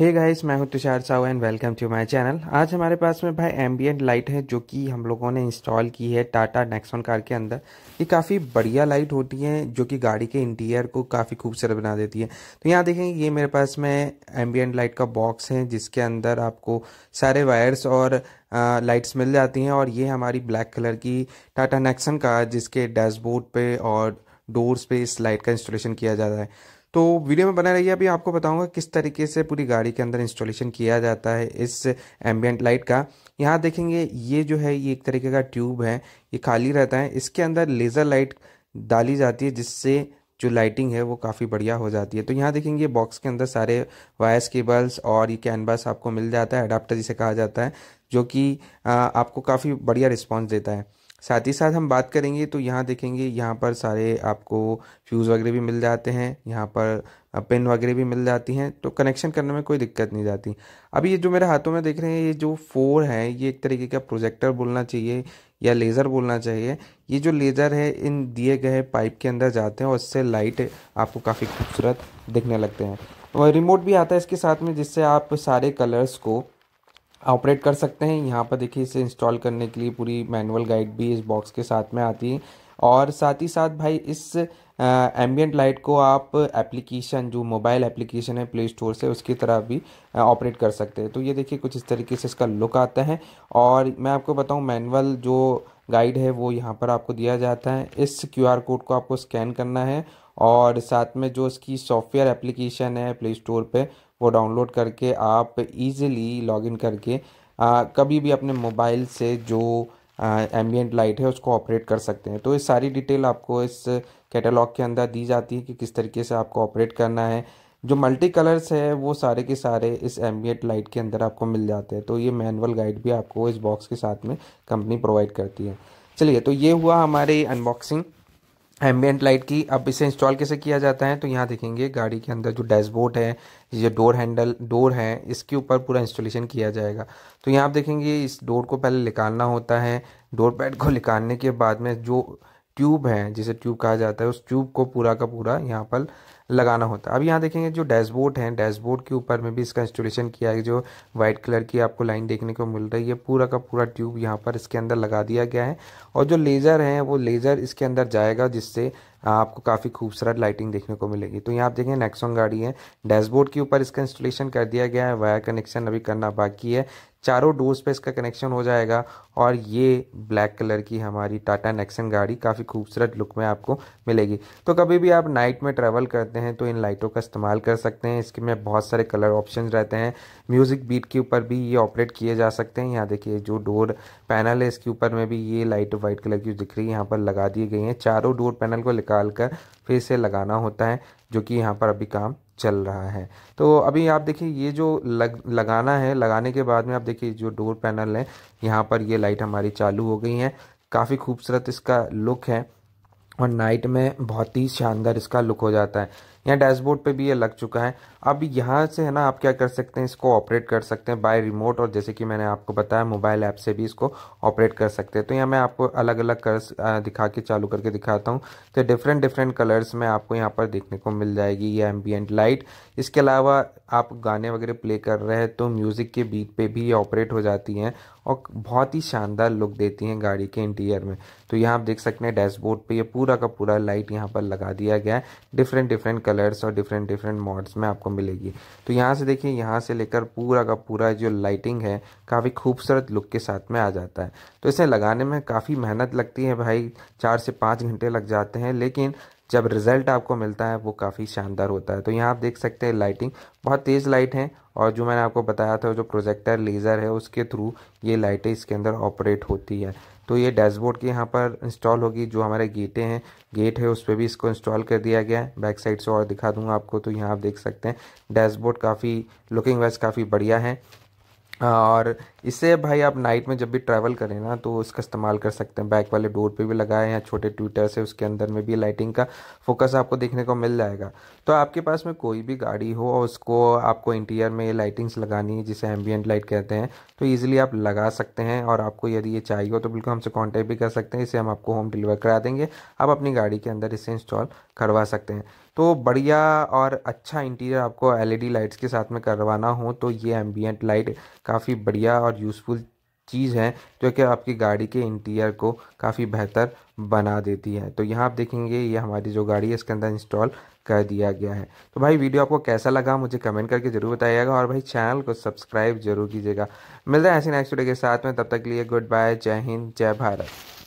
हे guys मैं हूं Tushar Sahu and welcome to my channel आज हमारे पास में भाई एम्बियंट लाइट है जो कि हम लोगों ने इंस्टॉल की है टाटा नेक्सॉन कार के अंदर ये काफ़ी बढ़िया लाइट होती है जो कि गाड़ी के इंटीरियर को काफ़ी खूबसूरत बना देती है तो यहाँ देखें ये मेरे पास में एम्बियंट लाइट का बॉक्स है जिसके अंदर आपको सारे वायर्स और लाइट्स मिल जाती हैं और ये हमारी ब्लैक कलर की टाटा नेक्सन कार जिसके डैशबोर्ड पर और डोर्स पे इस लाइट का इंस्टॉलेशन किया जाता है तो वीडियो में बना रहिए अभी आपको बताऊंगा किस तरीके से पूरी गाड़ी के अंदर इंस्टॉलेशन किया जाता है इस एम्बियंट लाइट का यहाँ देखेंगे ये जो है ये एक तरीके का ट्यूब है ये खाली रहता है इसके अंदर लेज़र लाइट डाली जाती है जिससे जो लाइटिंग है वो काफ़ी बढ़िया हो जाती है तो यहाँ देखेंगे बॉक्स के अंदर सारे वायर्स केबल्स और ये कैनवास आपको मिल जाता है अडाप्टर जिसे कहा जाता है जो कि आपको काफ़ी बढ़िया रिस्पॉन्स देता है साथ ही साथ हम बात करेंगे तो यहाँ देखेंगे यहाँ पर सारे आपको फ्यूज़ वगैरह भी मिल जाते हैं यहाँ पर पिन वगैरह भी मिल जाती हैं तो कनेक्शन करने में कोई दिक्कत नहीं जाती अभी ये जो मेरे हाथों में देख रहे हैं ये जो फोर है ये एक तरीके का प्रोजेक्टर बोलना चाहिए या लेज़र बोलना चाहिए ये जो लेज़र है इन दिए गए पाइप के अंदर जाते हैं और इससे लाइट आपको काफ़ी खूबसूरत दिखने लगते हैं और रिमोट भी आता है इसके साथ में जिससे आप सारे कलर्स को ऑपरेट कर सकते हैं यहाँ पर देखिए इसे इंस्टॉल करने के लिए पूरी मैनुअल गाइड भी इस बॉक्स के साथ में आती है और साथ ही साथ भाई इस एम्बियंट लाइट को आप एप्लीकेशन जो मोबाइल एप्लीकेशन है प्ले स्टोर से उसकी तरह भी ऑपरेट कर सकते हैं तो ये देखिए कुछ इस तरीके से इसका लुक आता है और मैं आपको बताऊँ मैनुअल जो गाइड है वो यहाँ पर आपको दिया जाता है इस क्यूआर कोड को आपको स्कैन करना है और साथ में जो इसकी सॉफ्टवेयर एप्लीकेशन है प्ले स्टोर पर वो डाउनलोड करके आप इजीली लॉगिन करके आ, कभी भी अपने मोबाइल से जो एम्बियट लाइट है उसको ऑपरेट कर सकते हैं तो ये सारी डिटेल आपको इस कैटलॉग के अंदर दी जाती है कि किस तरीके से आपको ऑपरेट करना है जो मल्टी कलर्स है वो सारे के सारे इस एम्बियट लाइट के अंदर आपको मिल जाते हैं तो ये मैनुअल गाइड भी आपको इस बॉक्स के साथ में कंपनी प्रोवाइड करती है चलिए तो ये हुआ हमारी अनबॉक्सिंग एम्बियंट लाइट की अब इसे इंस्टॉल कैसे किया जाता है तो यहाँ देखेंगे गाड़ी के अंदर जो डैशबोर्ड है ये डोर हैंडल डोर है इसके ऊपर पूरा इंस्टॉलेशन किया जाएगा तो यहाँ आप देखेंगे इस डोर को पहले निकालना होता है डोर पैड को निकालने के बाद में जो ट्यूब है जिसे ट्यूब कहा जाता है उस ट्यूब को पूरा का पूरा यहाँ पर लगाना होता है अब यहाँ देखेंगे जो डैशबोर्ड है डैशबोर्ड के ऊपर में भी इसका इंस्टॉलेशन किया है जो व्हाइट कलर की आपको लाइन देखने को मिल रही है पूरा का पूरा ट्यूब यहाँ पर इसके अंदर लगा दिया गया है और जो लेज़र है वो लेज़र इसके अंदर जाएगा जिससे आपको काफ़ी खूबसूरत लाइटिंग देखने को मिलेगी तो यहाँ आप देखें नेक्सॉन गाड़ी है डैशबोर्ड के ऊपर इसका इंस्टॉलेशन कर दिया गया है वायर कनेक्शन अभी करना बाकी है चारों डोर्स पे इसका कनेक्शन हो जाएगा और ये ब्लैक कलर की हमारी टाटा नेक्सन गाड़ी काफ़ी खूबसूरत लुक में आपको मिलेगी तो कभी भी आप नाइट में ट्रैवल करते हैं तो इन लाइटों का इस्तेमाल कर सकते हैं इसके में बहुत सारे कलर ऑप्शन रहते हैं म्यूज़िक बीट के ऊपर भी ये ऑपरेट किए जा सकते हैं यहाँ देखिए जो डोर पैनल है इसके ऊपर में भी ये लाइट वाइट कलर की दिख रही है यहाँ पर लगा दिए गई हैं चारों डोर पैनल को निकाल कर फिर से लगाना होता है जो कि यहाँ पर अभी काम चल रहा है तो अभी आप देखिए ये जो लग लगाना है लगाने के बाद में आप देखिए जो डोर पैनल है यहाँ पर ये लाइट हमारी चालू हो गई है काफ़ी खूबसूरत इसका लुक है और नाइट में बहुत ही शानदार इसका लुक हो जाता है यहाँ डैशबोर्ड पे भी ये लग चुका है अब यहाँ से है ना आप क्या कर सकते हैं इसको ऑपरेट कर सकते हैं बाय रिमोट और जैसे कि मैंने आपको बताया मोबाइल ऐप से भी इसको ऑपरेट कर सकते हैं तो यहाँ मैं आपको अलग अलग कर दिखा के चालू करके दिखाता हूँ तो डिफरेंट डिफरेंट कलर्स में आपको यहाँ पर देखने को मिल जाएगी ये एम्बियट लाइट इसके अलावा आप गाने वगैरह प्ले कर रहे हैं तो म्यूज़िक के बीट पर भी ये ऑपरेट हो जाती हैं और बहुत ही शानदार लुक देती हैं गाड़ी के इंटीरियर में तो यहाँ आप देख सकते हैं डैशबोर्ड पर यह पूरा का पूरा लाइट यहाँ पर लगा दिया गया है डिफरेंट डिफरेंट कलर्स और डिफरेंट डिफरेंट मॉड्स में आपको मिलेगी तो यहाँ से देखिए यहाँ से लेकर पूरा का पूरा जो लाइटिंग है काफ़ी खूबसूरत लुक के साथ में आ जाता है तो इसे लगाने में काफ़ी मेहनत लगती है भाई चार से पाँच घंटे लग जाते हैं लेकिन जब रिजल्ट आपको मिलता है वो काफ़ी शानदार होता है तो यहाँ आप देख सकते हैं लाइटिंग बहुत तेज़ लाइट है और जो मैंने आपको बताया था जो प्रोजेक्टर लेज़र है उसके थ्रू ये लाइटें इसके अंदर ऑपरेट होती है तो ये डैशबोर्ड के यहाँ पर इंस्टॉल होगी जो हमारे गेटें हैं गेट है उस पर भी इसको इंस्टॉल कर दिया गया है बैक साइड से और दिखा दूंगा आपको तो यहाँ आप देख सकते हैं डैशबोर्ड काफ़ी लुकिंग वाइज काफ़ी बढ़िया है हाँ, और इसे भाई आप नाइट में जब भी ट्रैवल करें ना तो इसका इस्तेमाल कर सकते हैं बैक वाले डोर पे भी लगाए हैं छोटे ट्विटर है उसके अंदर में भी लाइटिंग का फोकस आपको देखने को मिल जाएगा तो आपके पास में कोई भी गाड़ी हो और उसको आपको इंटीरियर में ये लाइटिंग्स लगानी है जिसे एम्बियंट लाइट कहते हैं तो ईजिली आप लगा सकते हैं और आपको यदि ये चाहिए हो तो बिल्कुल हमसे कॉन्टैक्ट भी कर सकते हैं इसे हम आपको होम डिलीवर करा देंगे आप अपनी गाड़ी के अंदर इसे इंस्टॉल करवा सकते हैं तो बढ़िया और अच्छा इंटीरियर आपको एलईडी लाइट्स e के साथ में करवाना हो तो ये एम्बियट लाइट काफ़ी बढ़िया और यूज़फुल चीज़ है जो कि आपकी गाड़ी के इंटीरियर को काफ़ी बेहतर बना देती है तो यहाँ आप देखेंगे ये हमारी जो गाड़ी है इसके अंदर इंस्टॉल कर दिया गया है तो भाई वीडियो आपको कैसा लगा मुझे कमेंट करके ज़रूर बताइएगा और भाई चैनल को सब्सक्राइब जरूर कीजिएगा मिलते हैं ऐसे नेक्स्ट वीडियो के साथ में तब तक के लिए गुड बाय जय हिंद जय भारत